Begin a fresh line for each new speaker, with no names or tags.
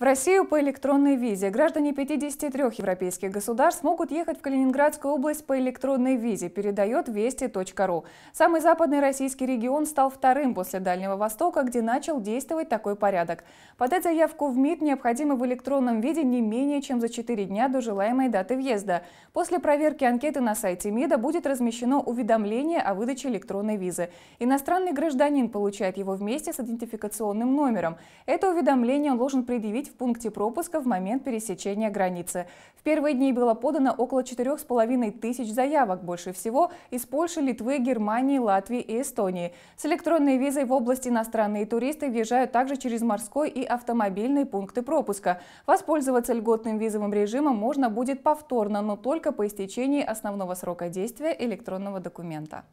В Россию по электронной визе граждане 53 европейских государств могут ехать в Калининградскую область по электронной визе, передает вести.ру. Самый западный российский регион стал вторым после Дальнего Востока, где начал действовать такой порядок. Подать заявку в МИД необходимо в электронном виде не менее чем за 4 дня до желаемой даты въезда. После проверки анкеты на сайте МИДа будет размещено уведомление о выдаче электронной визы. Иностранный гражданин получает его вместе с идентификационным номером. Это уведомление он должен предъявить в пункте пропуска в момент пересечения границы. В первые дни было подано около 4,5 тысяч заявок, больше всего из Польши, Литвы, Германии, Латвии и Эстонии. С электронной визой в область иностранные туристы въезжают также через морской и автомобильные пункты пропуска. Воспользоваться льготным визовым режимом можно будет повторно, но только по истечении основного срока действия электронного документа.